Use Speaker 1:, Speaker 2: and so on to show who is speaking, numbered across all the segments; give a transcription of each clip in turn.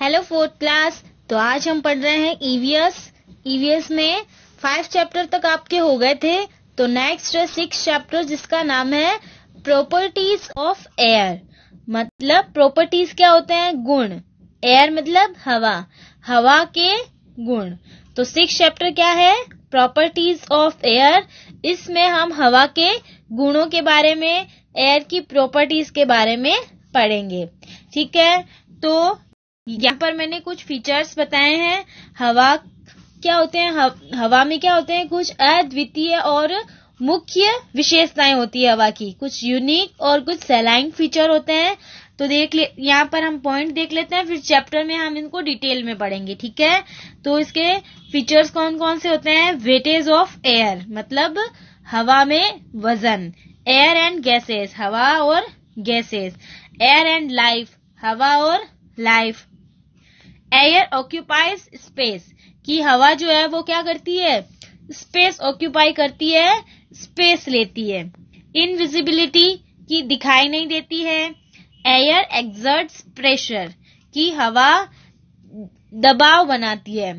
Speaker 1: Hello fourth class तो आज हम पढ़ रहे हैं ईवीएस e ईवीएस e में फाइव चैप्टर तक आपके हो गए थे तो नेक्स्ट है सिक्स चैप्टर जिसका नाम है प्रॉपर्टीज ऑफ एयर मतलब प्रॉपर्टीज क्या होते हैं गुण एयर मतलब हवा हवा के गुण तो सिक्स चैप्टर क्या है प्रॉपर्टीज ऑफ एयर इसमें हम हवा के गुणों के बारे में एयर की प्रॉपर्टीज के बारे में पढ़ेंगे ठीक है तो यहाँ पर मैंने कुछ फीचर्स बताए हैं हवा क्या होते हैं हव, हवा में क्या होते हैं कुछ अद्वितीय और मुख्य विशेषताएं होती है हवा की कुछ यूनिक और कुछ सेलाइन फीचर होते हैं तो देख ले यहाँ पर हम पॉइंट देख लेते हैं फिर चैप्टर में हम इनको डिटेल में पढ़ेंगे ठीक है तो इसके फीचर्स कौन कौन से होते हैं वेटेज ऑफ एयर मतलब हवा में वजन एयर एंड गैसेस हवा और गैसेस एयर एंड लाइफ हवा और लाइफ एयर ऑक्यूपाइज स्पेस कि हवा जो है वो क्या करती है स्पेस ऑक्यूपाई करती है स्पेस लेती है इनविजिबिलिटी की दिखाई नहीं देती है एयर एक्सर्ट प्रेशर की हवा दबाव बनाती है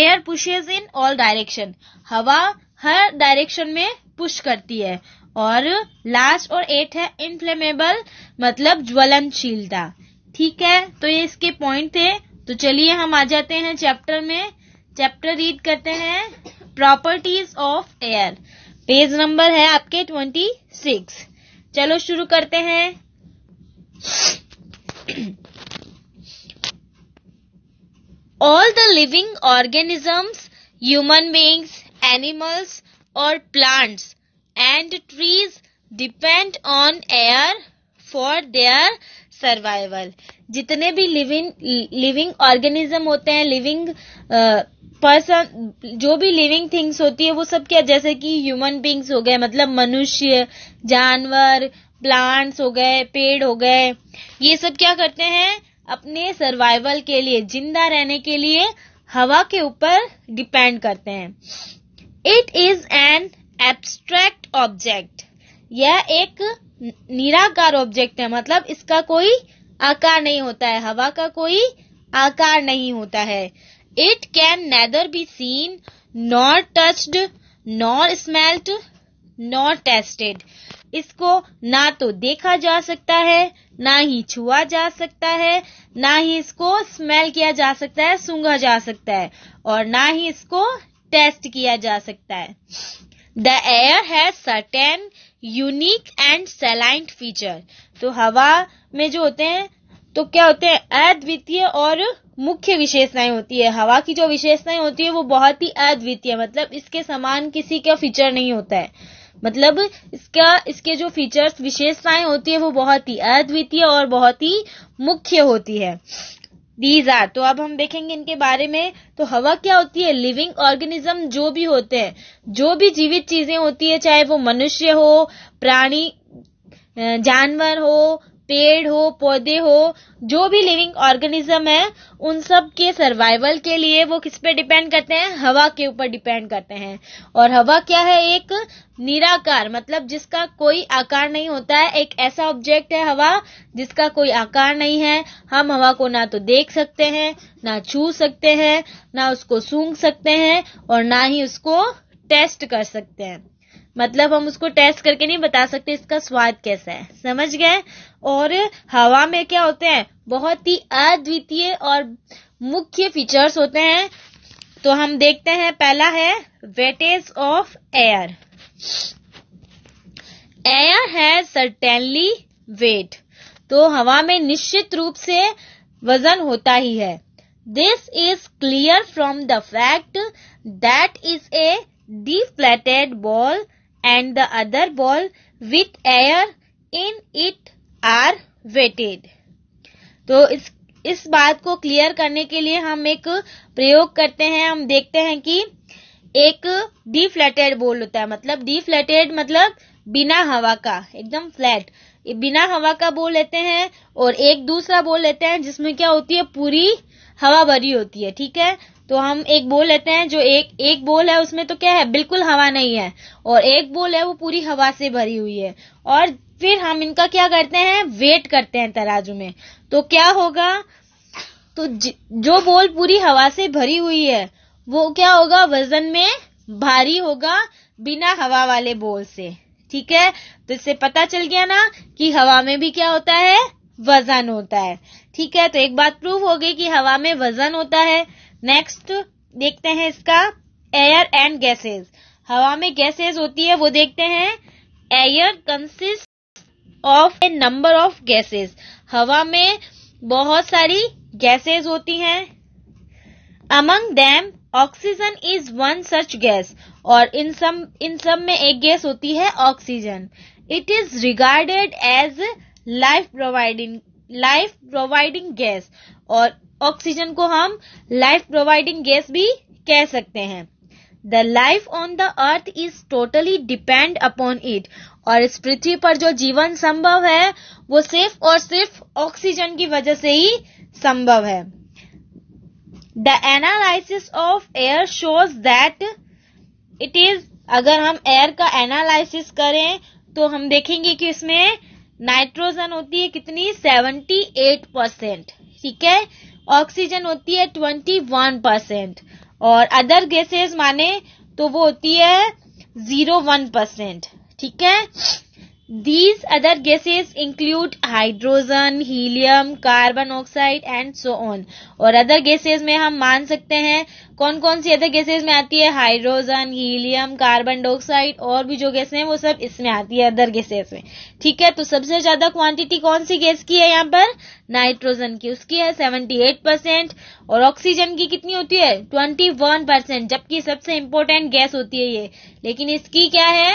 Speaker 1: air pushes in all direction हवा हर डायरेक्शन में पुश करती है और लास्ट और एट है इनफ्लेमेबल मतलब ज्वलनशीलता ठीक है तो ये इसके पॉइंट थे तो चलिए हम आ जाते हैं चैप्टर में चैप्टर रीड करते हैं properties of air page number है आपके ट्वेंटी सिक्स चलो शुरू करते हैं all the living organisms human beings animals और plants and trees depend on air for their survival जितने भी लिविंग लिविंग ऑर्गेनिज्म होते हैं लिविंग पर्सन जो भी लिविंग थिंग्स होती है वो सब क्या जैसे कि ह्यूमन बींग्स हो गए मतलब मनुष्य जानवर प्लांट्स हो गए पेड़ हो गए ये सब क्या करते हैं अपने सर्वाइवल के लिए जिंदा रहने के लिए हवा के ऊपर डिपेंड करते हैं it is an abstract object यह एक निराकार ऑब्जेक्ट है मतलब इसका कोई आकार नहीं होता है हवा का कोई आकार नहीं होता है it can neither be seen nor touched nor smelt nor tested इसको ना तो देखा जा सकता है ना ही छुआ जा सकता है ना ही इसको स्मेल किया जा सकता है सूंघा जा सकता है और ना ही इसको टेस्ट किया जा सकता है the air has certain unique and salient feature तो हवा में जो होते हैं तो क्या होते हैं अद्वितीय और मुख्य विशेषताएं होती है हवा की जो विशेषताएं होती है वो बहुत ही अद्वितीय मतलब इसके समान किसी का फीचर नहीं होता है मतलब इसका इसके जो फीचर्स विशेषताएं होती है वो बहुत ही अद्वितीय और बहुत ही मुख्य होती है दीज आर तो अब हम देखेंगे इनके बारे में तो हवा क्या होती है लिविंग ऑर्गेनिज्म जो भी होते हैं जो भी जीवित चीजें होती है चाहे वो मनुष्य हो प्राणी जानवर हो पेड़ हो पौधे हो जो भी लिविंग ऑर्गेनिज्म है उन सब के सर्वाइवल के लिए वो किस पे डिपेंड करते हैं हवा के ऊपर डिपेंड करते हैं और हवा क्या है एक निराकार मतलब जिसका कोई आकार नहीं होता है एक ऐसा ऑब्जेक्ट है हवा जिसका कोई आकार नहीं है हम हवा को ना तो देख सकते हैं ना छू सकते हैं ना उसको सूंघ सकते हैं और ना ही उसको टेस्ट कर सकते हैं मतलब हम उसको टेस्ट करके नहीं बता सकते इसका स्वाद कैसा है समझ गए और हवा में क्या होते हैं बहुत ही अद्वितीय और मुख्य फीचर्स होते हैं तो हम देखते हैं पहला है वेटेज ऑफ एयर एयर है सर्टेनली वेट तो हवा में निश्चित रूप से वजन होता ही है this is clear from the fact that is a deflated ball and the other ball with air in it are weighted तो इस इस बात को क्लियर करने के लिए हम एक प्रयोग करते हैं हम देखते हैं कि एक फ्लैटेड बोल होता है मतलब फ्लैटेड मतलब बिना हवा का एकदम फ्लैट बिना हवा का बोल लेते हैं और एक दूसरा बोल लेते हैं जिसमें क्या होती है पूरी हवा भरी होती है ठीक है तो हम एक बोल लेते हैं जो एक एक बोल है उसमें तो क्या है बिल्कुल हवा नहीं है और एक बोल है वो पूरी हवा से भरी हुई है और फिर हम इनका क्या करते हैं वेट करते हैं तराजू में तो क्या होगा तो जो बोल पूरी हवा से भरी हुई है वो क्या होगा वजन में भारी होगा बिना हवा वाले बोल से ठीक है तो इससे पता चल गया ना कि हवा में भी क्या होता है वजन होता है ठीक है तो एक बात प्रूफ हो गई कि हवा में वजन होता है नेक्स्ट देखते हैं इसका एयर एंड गैसेस हवा में गैसेस होती है वो देखते हैं air consist of a number of gases हवा में बहुत सारी गैसेस होती हैं among them oxygen is one such gas और इन सब इन सब में एक गैस होती है oxygen it is regarded as life providing life providing gas और ऑक्सीजन को हम लाइफ प्रोवाइडिंग गैस भी कह सकते हैं the life on the earth is totally depend upon it और इस पृथ्वी पर जो जीवन संभव है वो सिर्फ और सिर्फ ऑक्सीजन की वजह से ही संभव है the analysis of air shows that it is अगर हम एयर का एनालिसिस करें तो हम देखेंगे कि इसमें नाइट्रोजन होती है कितनी 78 परसेंट ठीक है ऑक्सीजन होती है 21 परसेंट और अदर गैसेस माने तो वो होती है जीरो वन परसेंट ठीक है these other gases include hydrogen helium carbon oxide and so on और अदर गैसेज में हम मान सकते हैं कौन कौन सी अदर गैसेज में आती है हाइड्रोजन हीलियम कार्बन डाइऑक्साइड और भी जो गैसे हैं वो सब इसमें आती है अदर गैसेज में ठीक है तो सबसे ज्यादा क्वांटिटी कौन सी गैस की है यहाँ पर नाइट्रोजन की उसकी है 78 परसेंट और ऑक्सीजन की कितनी होती है 21 परसेंट जबकि सबसे इम्पोर्टेंट गैस होती है ये लेकिन इसकी क्या है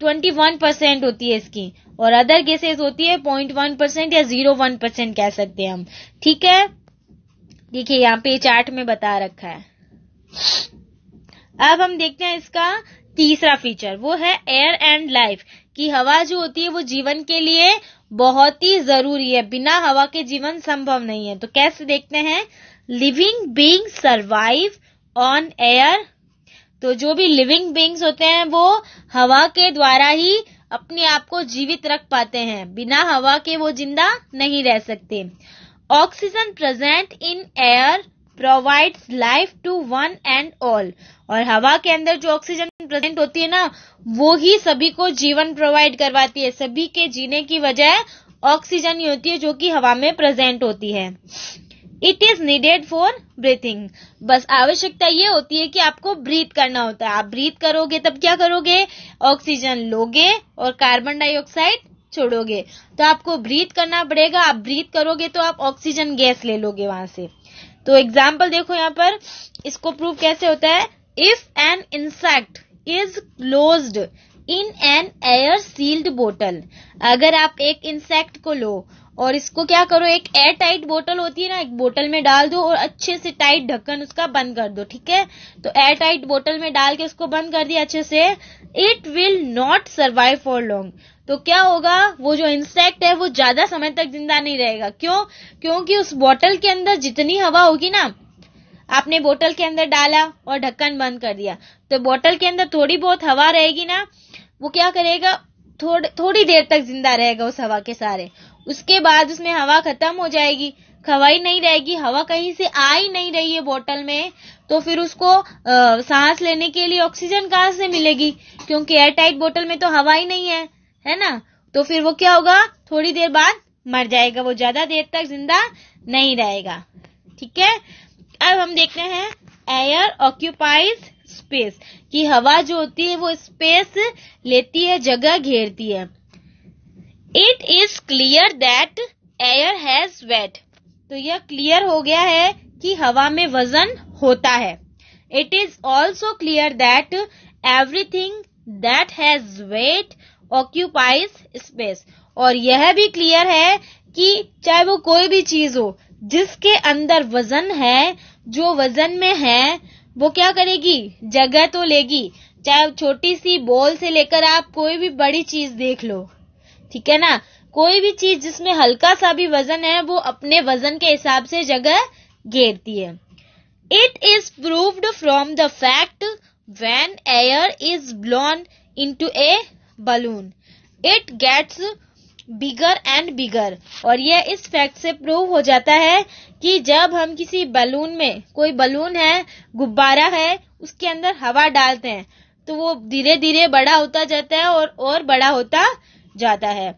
Speaker 1: ट्वेंटी वन परसेंट होती है इसकी और अदर केसेस होती है पॉइंट वन परसेंट या जीरो वन परसेंट कह सकते हैं हम ठीक है देखिए यहाँ पे चार्ट में बता रखा है अब हम देखते हैं इसका तीसरा फीचर वो है एयर एंड लाइफ कि हवा जो होती है वो जीवन के लिए बहुत ही जरूरी है बिना हवा के जीवन संभव नहीं है तो कैसे देखते हैं living being survive on air तो जो भी लिविंग बींग्स होते हैं वो हवा के द्वारा ही अपने आप को जीवित रख पाते हैं बिना हवा के वो जिंदा नहीं रह सकते oxygen present in air provides life to one and all और हवा के अंदर जो ऑक्सीजन प्रेजेंट होती है ना वो ही सभी को जीवन प्रोवाइड करवाती है सभी के जीने की वजह ऑक्सीजन ही होती है जो कि हवा में प्रेजेंट होती है it is needed for breathing बस आवश्यकता ये होती है कि आपको ब्रीथ करना होता है आप ब्रीथ करोगे तब क्या करोगे ऑक्सीजन लोगे और कार्बन डाइऑक्साइड छोड़ोगे तो आपको ब्रीथ करना पड़ेगा आप ब्रीथ करोगे तो आप ऑक्सीजन गैस ले लोगे वहां से तो एग्जाम्पल देखो यहाँ पर इसको प्रूव कैसे होता है if an insect is close in an air sealed bottle अगर आप एक इंसेक्ट को लो और इसको क्या करो एक एयर टाइट बोतल होती है ना एक बोतल में डाल दो और अच्छे से टाइट ढक्कन उसका बंद कर दो ठीक है तो एयर टाइट बोतल में डाल के उसको बंद कर दिया अच्छे से it will not survive for long तो क्या होगा वो जो इंसेक्ट है वो ज्यादा समय तक जिंदा नहीं रहेगा क्यों क्योंकि उस बोतल के अंदर जितनी हवा होगी ना आपने बोतल के अंदर डाला और ढक्कन बंद कर दिया तो बोतल के अंदर थोड़ी बहुत हवा रहेगी ना वो क्या करेगा थोड़, थोड़ी देर तक जिंदा रहेगा उस हवा के सारे उसके बाद उसमें हवा खत्म हो जाएगी खवाई नहीं रहेगी हवा कहीं से आ ही नहीं रही है बोतल में तो फिर उसको आ, सांस लेने के लिए ऑक्सीजन कहाँ से मिलेगी क्योंकि एयर टाइट बोतल में तो हवा ही नहीं है है ना तो फिर वो क्या होगा थोड़ी देर बाद मर जाएगा वो ज्यादा देर तक जिंदा नहीं रहेगा ठीक है अब हम देखते हैं एयर ऑक्यूपाइज स्पेस कि हवा जो होती है वो स्पेस लेती है जगह घेरती है it is clear that air has weight तो यह क्लियर हो गया है कि हवा में वजन होता है it is also clear that everything that has weight occupies space और यह भी क्लियर है कि चाहे वो कोई भी चीज हो जिसके अंदर वजन है जो वजन में है वो क्या करेगी जगह तो लेगी चाहे छोटी सी बॉल से लेकर आप कोई भी बड़ी चीज देख लो ठीक है ना कोई भी चीज जिसमें हल्का सा भी वजन है वो अपने वजन के हिसाब से जगह घेरती है it is proved from the fact air is blown into a balloon it gets bigger and bigger और यह इस फैक्ट से प्रूव हो जाता है कि जब हम किसी बलून में कोई बलून है गुब्बारा है उसके अंदर हवा डालते हैं तो वो धीरे धीरे बड़ा होता जाता है और और बड़ा होता जाता है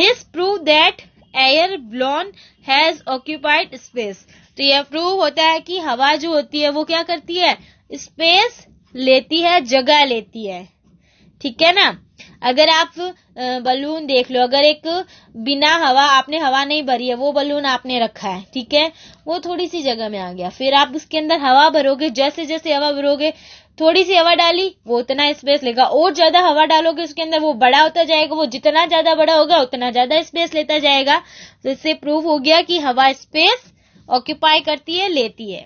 Speaker 1: this prove that air blown has occupied space तो यह प्रूव होता है कि हवा जो होती है वो क्या करती है स्पेस लेती है जगह लेती है ठीक है ना अगर आप बलून देख लो अगर एक बिना हवा आपने हवा नहीं भरी है वो बलून आपने रखा है ठीक है वो थोड़ी सी जगह में आ गया फिर आप उसके अंदर हवा भरोगे जैसे जैसे हवा भरोगे थोड़ी सी हवा डाली वो उतना स्पेस लेगा और ज्यादा हवा डालोगे उसके अंदर वो बड़ा होता जाएगा वो जितना ज्यादा बड़ा होगा उतना ज्यादा स्पेस लेता जाएगा जिससे तो इससे प्रूव हो गया कि हवा स्पेस ऑक्यूपाई करती है लेती है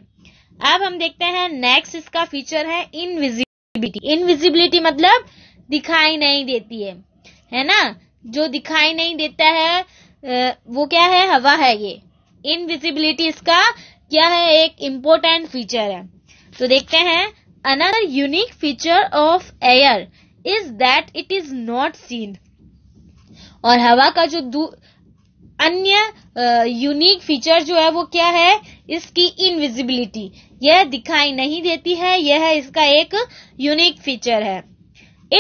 Speaker 1: अब हम देखते हैं नेक्स्ट इसका फीचर है इनविजिबिलिटी इनविजिबिलिटी मतलब दिखाई नहीं देती है है ना जो दिखाई नहीं देता है वो क्या है हवा है ये इनविजिबिलिटी इसका क्या है एक इम्पोर्टेंट फीचर है तो देखते हैं Another unique feature of air is that it is not seen. और हवा का जो अन्य यूनिक फीचर जो है वो क्या है इसकी इनविजिबिलिटी यह दिखाई नहीं देती है यह इसका एक यूनिक फीचर है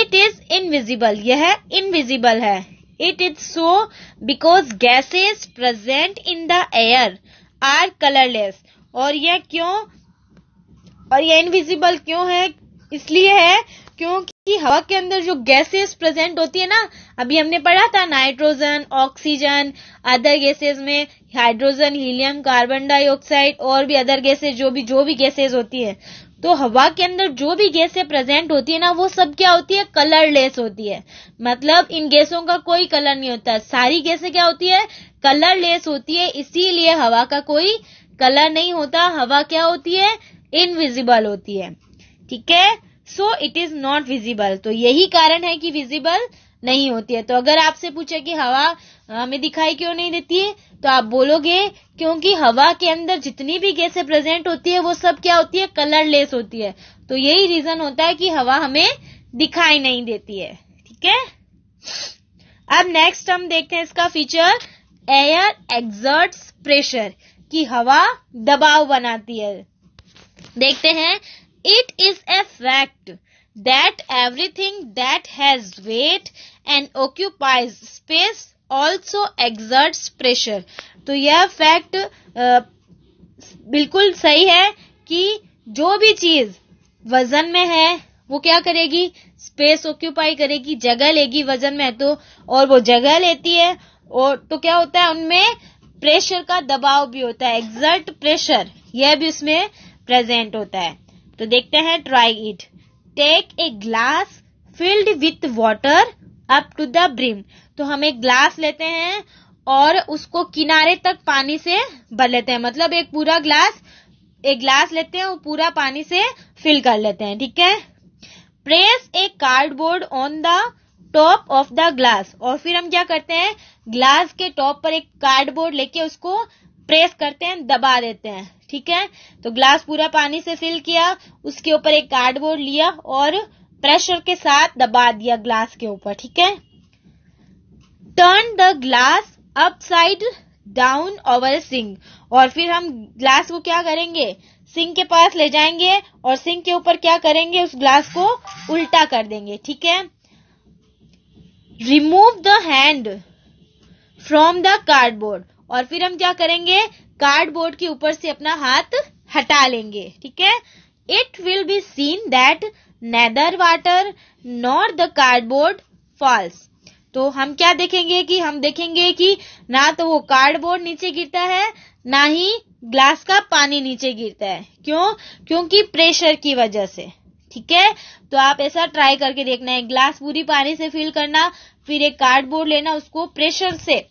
Speaker 1: इट इज इनविजिबल यह इनविजिबल है it is so because gases present in the air are colourless और यह क्यों और ये इनविजिबल क्यों है इसलिए है क्योंकि हवा के अंदर जो गैसेस प्रेजेंट होती है ना अभी हमने पढ़ा था नाइट्रोजन ऑक्सीजन अदर गैसेस में हाइड्रोजन हीलियम कार्बन डाइऑक्साइड और भी अदर गैसेस जो भी जो भी गैसेस होती है तो हवा के अंदर जो भी गैसें प्रेजेंट होती है ना वो सब क्या होती है कलरलेस होती है मतलब इन गैसों का कोई कलर नहीं होता सारी गैसें क्या होती है कलरलेस होती है इसीलिए हवा का कोई कलर नहीं होता हवा क्या होती है इनविजिबल होती है ठीक है so it is not visible तो यही कारण है कि विजिबल नहीं होती है तो अगर आपसे पूछे कि हवा हमें दिखाई क्यों नहीं देती है तो आप बोलोगे क्योंकि हवा के अंदर जितनी भी गैसें प्रेजेंट होती है वो सब क्या होती है कलरलेस होती है तो यही रीजन होता है कि हवा हमें दिखाई नहीं देती है ठीक है अब नेक्स्ट हम देखते हैं इसका फीचर एयर एग्जर्ट्स प्रेशर कि हवा दबाव बनाती है देखते हैं it is a fact that everything that has weight and occupies space also exert pressure तो यह फैक्ट बिल्कुल सही है कि जो भी चीज वजन में है वो क्या करेगी स्पेस ऑक्यूपाई करेगी जगह लेगी वजन में तो और वो जगह लेती है और तो क्या होता है उनमें प्रेशर का दबाव भी होता है एग्जर्ट प्रेशर यह भी उसमें प्रेजेंट होता है तो देखते हैं try it take a glass filled with water up to the brim तो हम एक ग्लास लेते हैं और उसको किनारे तक पानी से भर लेते हैं मतलब एक पूरा ग्लास एक ग्लास लेते हैं और पूरा पानी से फिल कर लेते हैं ठीक है press a cardboard on the top of the glass और फिर हम क्या करते हैं ग्लास के टॉप पर एक कार्डबोर्ड लेके उसको प्रेस करते हैं दबा देते हैं ठीक है तो ग्लास पूरा पानी से फिल किया उसके ऊपर एक कार्डबोर्ड लिया और प्रेशर के साथ दबा दिया ग्लास के ऊपर ठीक है turn the glass upside down over a sink और फिर हम ग्लास को क्या करेंगे सिंक के पास ले जाएंगे और सिंक के ऊपर क्या करेंगे उस ग्लास को उल्टा कर देंगे ठीक है remove the hand from the cardboard और फिर हम क्या करेंगे कार्डबोर्ड के ऊपर से अपना हाथ हटा लेंगे ठीक है it will be seen that neither water nor the cardboard falls तो हम क्या देखेंगे कि हम देखेंगे कि ना तो वो कार्डबोर्ड नीचे गिरता है ना ही ग्लास का पानी नीचे गिरता है क्यों क्योंकि प्रेशर की वजह से ठीक है तो आप ऐसा ट्राई करके देखना है ग्लास पूरी पानी से फिल करना फिर एक कार्डबोर्ड लेना उसको प्रेशर से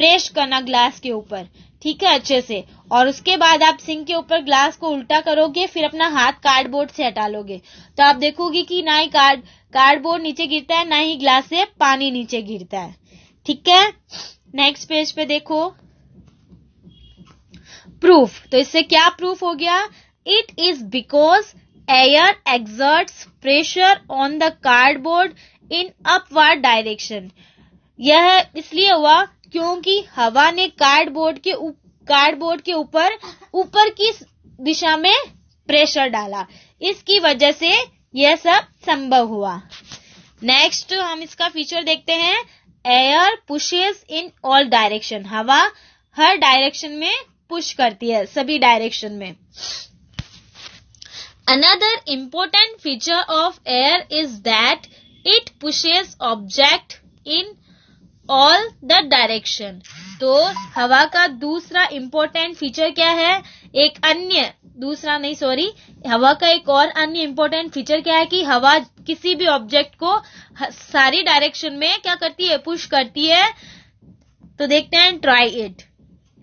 Speaker 1: प्रेस करना ग्लास के ऊपर ठीक है अच्छे से और उसके बाद आप सिंक के ऊपर ग्लास को उल्टा करोगे फिर अपना हाथ कार्डबोर्ड से हटा लोगे तो आप देखोगे कि ना ही कार्ड कार्डबोर्ड नीचे गिरता है ना ही ग्लास से पानी नीचे गिरता है ठीक है नेक्स्ट पेज पे देखो प्रूफ तो इससे क्या प्रूफ हो गया it is because air exerts pressure on the cardboard in upward direction यह इसलिए हुआ क्योंकि हवा ने कार्डबोर्ड के कार्डबोर्ड के ऊपर ऊपर की दिशा में प्रेशर डाला इसकी वजह से यह सब संभव हुआ नेक्स्ट हम इसका फीचर देखते हैं air pushes in all direction हवा हर डायरेक्शन में पुश करती है सभी डायरेक्शन में another important feature of air is that it pushes object in all the direction तो हवा का दूसरा इंपॉर्टेंट फीचर क्या है एक अन्य दूसरा नहीं सॉरी हवा का एक और अन्य इंपॉर्टेंट फीचर क्या है कि हवा किसी भी ऑब्जेक्ट को सारी डायरेक्शन में क्या करती है पुश करती है तो देखते हैं try it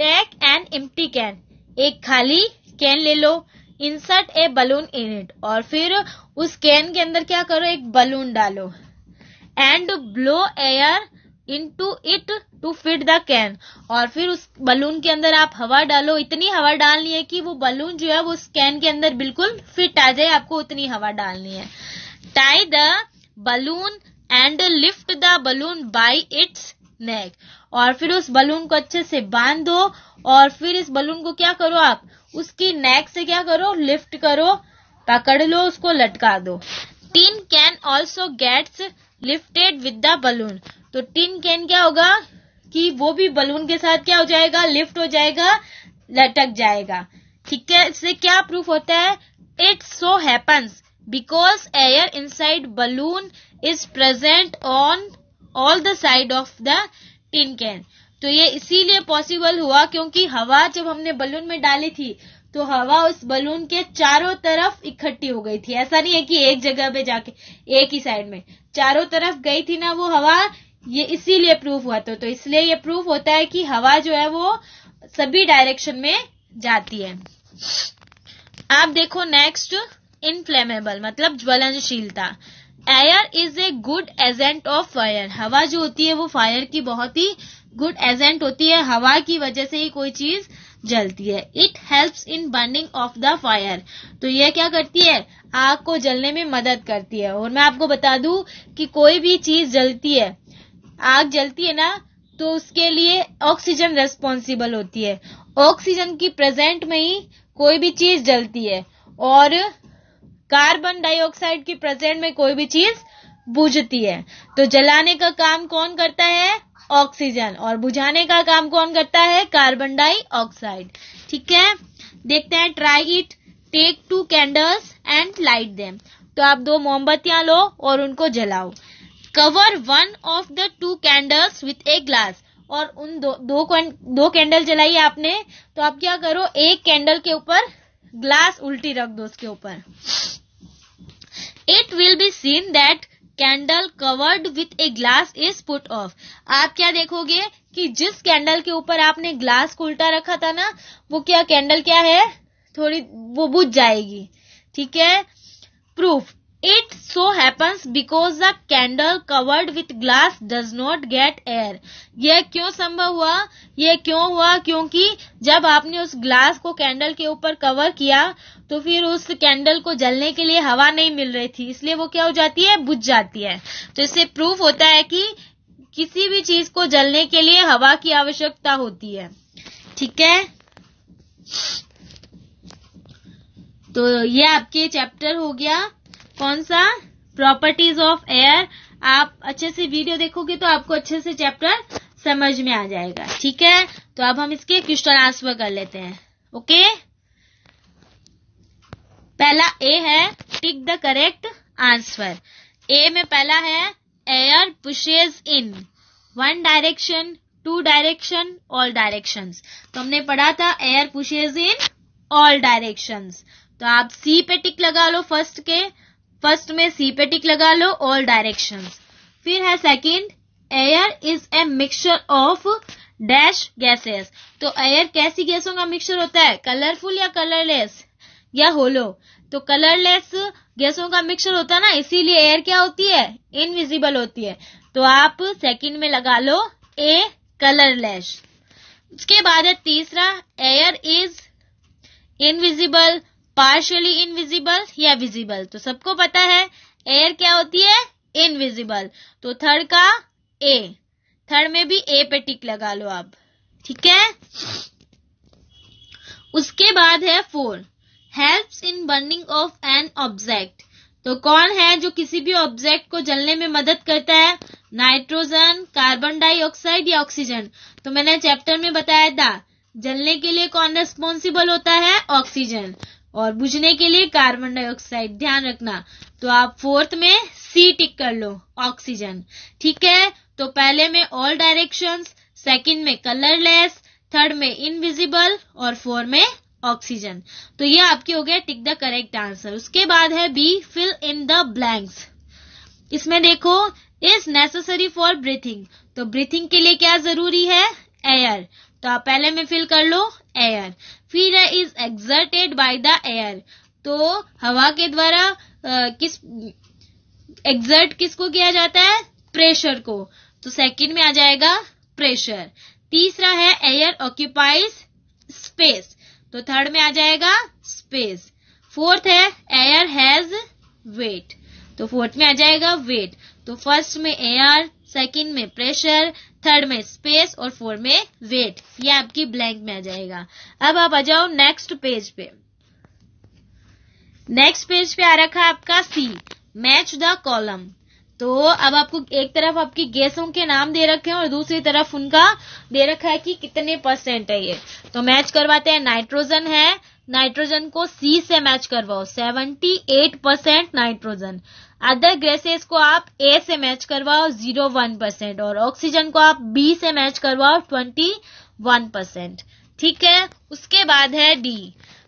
Speaker 1: take an empty can एक खाली कैन ले लो insert a balloon in it और फिर उस कैन के अंदर क्या करो एक बलून डालो and blow air into it to fit the can और फिर उस बलून के अंदर आप हवा डालो इतनी हवा डालनी है कि वो बलून जो है वो उस कैन के अंदर बिल्कुल फिट आ जाए आपको उतनी हवा डालनी है tie the balloon and lift the balloon by its neck और फिर उस बलून को अच्छे से बांध दो और फिर इस बलून को क्या करो आप उसकी नेक से क्या करो लिफ्ट करो पकड़ लो उसको लटका दो tin can also gets lifted with the balloon तो टिन कैन क्या होगा कि वो भी बलून के साथ क्या हो जाएगा लिफ्ट हो जाएगा लटक जाएगा ठीक है इससे क्या प्रूफ होता है it so happens because air inside balloon is present on all the side of the tin can तो ये इसीलिए पॉसिबल हुआ क्योंकि हवा जब हमने बलून में डाली थी तो हवा उस बलून के चारों तरफ इकट्ठी हो गई थी ऐसा नहीं है कि एक जगह पे जाके एक ही साइड में चारों तरफ गई थी ना वो हवा ये इसीलिए प्रूफ हुआ तो, तो इसलिए ये प्रूफ होता है कि हवा जो है वो सभी डायरेक्शन में जाती है आप देखो नेक्स्ट इनफ्लेमेबल मतलब ज्वलनशीलता air is a good agent of fire हवा जो होती है वो फायर की बहुत ही गुड एजेंट होती है हवा की वजह से ही कोई चीज जलती है it help in burning of the fire तो यह क्या करती है आग को जलने में मदद करती है और मैं आपको बता दू कि कोई भी चीज जलती है आग जलती है ना तो उसके लिए ऑक्सीजन रेस्पॉन्सिबल होती है ऑक्सीजन की प्रेजेंट में ही कोई भी चीज जलती है और कार्बन डाइऑक्साइड की प्रेजेंट में कोई भी चीज बुझती है तो जलाने का काम कौन करता है ऑक्सीजन और बुझाने का काम कौन करता है कार्बन डाइऑक्साइड ठीक है देखते हैं try it take two candles and light them तो आप दो मोमबत्तियां लो और उनको जलाओ cover one of the two candles with a glass और उन दो दो, दो कैंडल जलाई आपने तो आप क्या करो एक कैंडल के ऊपर ग्लास उल्टी रख दो उसके ऊपर it will be seen that candle covered with a glass is put off आप क्या देखोगे कि जिस कैंडल के ऊपर आपने ग्लास को उल्टा रखा था ना वो क्या कैंडल क्या है थोड़ी वो बुझ जाएगी ठीक है proof it so happens because the candle covered with glass does not get air यह क्यों संभव हुआ यह क्यों हुआ क्योंकि जब आपने उस ग्लास को कैंडल के ऊपर कवर किया तो फिर उस कैंडल को जलने के लिए हवा नहीं मिल रही थी इसलिए वो क्या हो जाती है बुझ जाती है तो इससे प्रूफ होता है कि किसी भी चीज को जलने के लिए हवा की आवश्यकता होती है ठीक है तो ये आपके चैप्टर हो गया कौन सा प्रॉपर्टीज ऑफ एयर आप अच्छे से वीडियो देखोगे तो आपको अच्छे से चैप्टर समझ में आ जाएगा ठीक है तो अब हम इसके क्वेश्चन आंसर कर लेते हैं ओके पहला ए है tick the correct answer A में पहला है air pushes in one direction two direction all directions तो हमने पढ़ा था air pushes in all directions तो आप सी पे टिक लगा लो फर्स्ट के फर्स्ट में सी पे टिक लगा लो ऑल डायरेक्शन फिर है second air is a mixture of dash gases तो एयर कैसी गैसों का मिक्सचर होता है कलरफुल या कलरलेस या होलो तो कलरलेस गैसों का मिक्सचर होता है ना इसीलिए एयर क्या होती है इनविजिबल होती है तो आप सेकंड में लगा लो ए कलरलेस उसके बाद है तीसरा air is invisible partially invisible या विजिबल तो सबको पता है एयर क्या होती है इनविजिबल तो थर्ड का ए थर्ड में भी ए पे टिक लगा लो आप ठीक है उसके बाद है four help in burning of an object तो कौन है जो किसी भी ऑब्जेक्ट को जलने में मदद करता है नाइट्रोजन कार्बन डाइऑक्साइड या ऑक्सीजन तो मैंने चैप्टर में बताया था जलने के लिए कौन रेस्पॉन्सिबल होता है ऑक्सीजन और बुझने के लिए कार्बन डाइऑक्साइड ध्यान रखना तो आप फोर्थ में सी टिक कर लो ऑक्सीजन ठीक है तो पहले में ऑल डायरेक्शन सेकेंड में कलरलेस थर्ड में इनविजिबल और फोर में ऑक्सीजन तो ये आपके हो गया टिक द करेक्ट आंसर उसके बाद है B fill in the blanks इसमें देखो इज नेसेसरी फॉर ब्रीथिंग तो ब्रीथिंग के लिए क्या जरूरी है एयर तो आप पहले में फिल कर लो एयर फिर is exerted by the air तो हवा के द्वारा किस एग्जर्ट किसको किया जाता है प्रेशर को तो सेकंड में आ जाएगा प्रेशर तीसरा है एयर ऑक्यूपाइज स्पेस तो थर्ड में आ जाएगा स्पेस फोर्थ है एयर हैज वेट तो फोर्थ में आ जाएगा वेट तो फर्स्ट में एयर सेकंड में प्रेशर थर्ड में स्पेस और फोर में वेट ये आपकी ब्लैंक में आ जाएगा अब आप आ जाओ नेक्स्ट पेज पे नेक्स्ट पेज पे आ रखा आपका सी मैच द कॉलम तो अब आपको एक तरफ आपकी गैसों के नाम दे रखे हैं और दूसरी तरफ उनका दे रखा है कि कितने परसेंट है ये तो मैच करवाते हैं नाइट्रोजन है नाइट्रोजन को सी से मैच करवाओ 78 परसेंट नाइट्रोजन अदर ग्रेसेस को आप ए से मैच करवाओ 01 परसेंट और ऑक्सीजन को आप बी से मैच करवाओ 21 परसेंट ठीक है उसके बाद है डी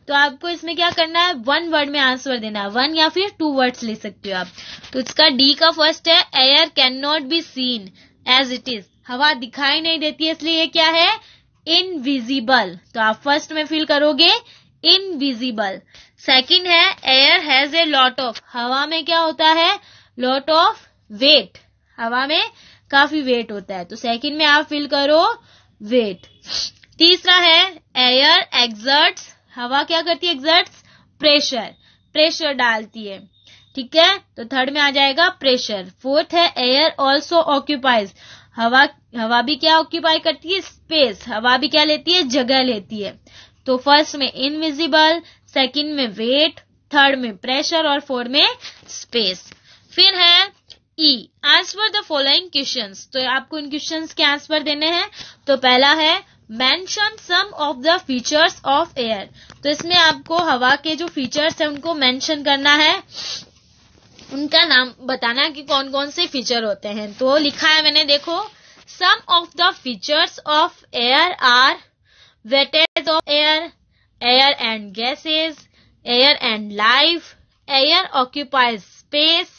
Speaker 1: तो आपको इसमें क्या करना है वन वर्ड में आंसर देना है वन या फिर टू वर्ड्स ले सकते हो आप तो इसका डी का फर्स्ट है air can not be seen as it is हवा दिखाई नहीं देती है इसलिए ये क्या है इनविजिबल तो आप फर्स्ट में फील करोगे इनविजिबल सेकेंड है air has a lot of हवा में क्या होता है लॉट ऑफ वेट हवा में काफी वेट होता है तो सेकेंड में आप फील करो वेट तीसरा है एयर एग्जर्ट्स हवा क्या करती है एग्जर्ट प्रेशर प्रेशर डालती है ठीक है तो थर्ड में आ जाएगा प्रेशर फोर्थ है एयर ऑल्सो ऑक्यूपाइज हवा हवा भी क्या ऑक्यूपाई करती है स्पेस हवा भी क्या लेती है जगह लेती है तो फर्स्ट में इनविजिबल सेकंड में वेट थर्ड में प्रेशर और फोर्थ में स्पेस फिर है E answer the following question तो आपको इन क्वेश्चन के आंसर देने हैं तो पहला है mention some of the features of air तो इसमें आपको हवा के जो फीचर्स है उनको मेंशन करना है उनका नाम बताना है कि कौन कौन से फीचर होते हैं तो लिखा है मैंने देखो some of the features of air are weightage of air air and gases air and life air occupies space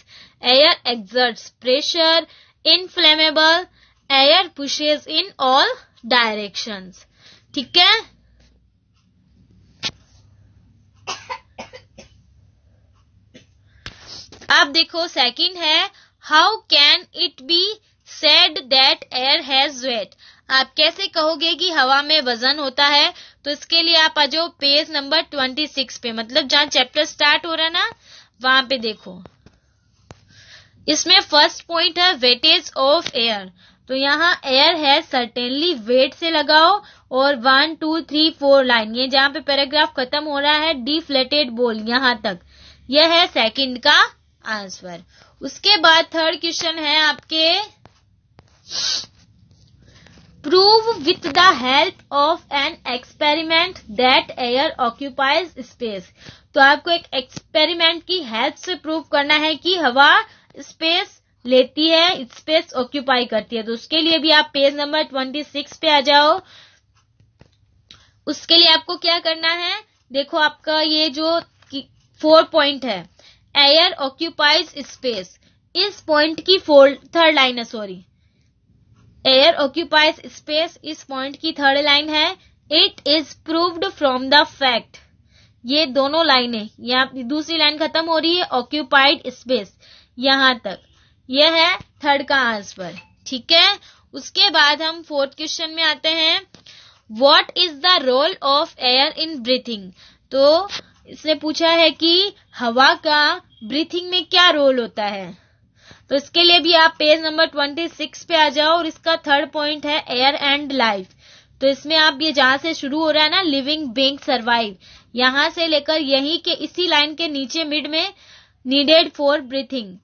Speaker 1: air exerts pressure inflammable air pushes in all directions ठीक है अब देखो सेकंड है how can it be said that air has weight आप कैसे कहोगे कि हवा में वजन होता है तो इसके लिए आप आ जाओ पेज नंबर ट्वेंटी सिक्स पे मतलब जहाँ चैप्टर स्टार्ट हो रहा है ना वहां पे देखो इसमें फर्स्ट पॉइंट है वेटेज ऑफ एयर तो यहाँ एयर है सर्टेनली वेट से लगाओ और one two three four line ये जहाँ पे पैराग्राफ खत्म हो रहा है डिफ्लेटेड बोल यहाँ तक यह है सेकंड का आंसर उसके बाद थर्ड क्वेश्चन है आपके prove with the help of an experiment that air occupies space तो आपको एक एक्सपेरिमेंट की हेल्प से प्रूव करना है कि हवा स्पेस लेती है स्पेस ऑक्यूपाई करती है तो उसके लिए भी आप पेज नंबर ट्वेंटी सिक्स पे आ जाओ उसके लिए आपको क्या करना है देखो आपका ये जो फोर पॉइंट है एयर ऑक्यूपाइज स्पेस इस पॉइंट की फोल्ड थर्ड लाइन है सॉरी एयर ऑक्यूपाइज स्पेस इस पॉइंट की थर्ड लाइन है it is proved from the fact ये दोनों लाइनें यहाँ दूसरी लाइन खत्म हो रही है ऑक्यूपाइड स्पेस यहां तक यह है थर्ड का आंसर ठीक है उसके बाद हम फोर्थ क्वेश्चन में आते हैं what is the role of air in breathing तो इसने पूछा है कि हवा का ब्रीथिंग में क्या रोल होता है तो इसके लिए भी आप पेज नंबर ट्वेंटी सिक्स पे आ जाओ और इसका थर्ड पॉइंट है एयर एंड लाइफ तो इसमें आप ये जहां से शुरू हो रहा है ना लिविंग बींग सर्वाइव यहां से लेकर यही के इसी लाइन के नीचे मिड में नीडेड फॉर ब्रीथिंग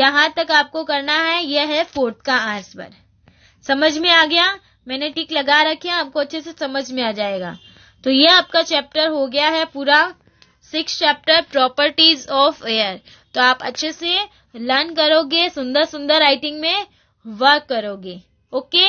Speaker 1: यहां तक आपको करना है यह है फोर्थ का आंसर समझ में आ गया मैंने टिक लगा रखी है आपको अच्छे से समझ में आ जाएगा तो ये आपका चैप्टर हो गया है पूरा six chapter properties of air तो आप अच्छे से लर्न करोगे सुंदर सुंदर राइटिंग में वर्क करोगे ओके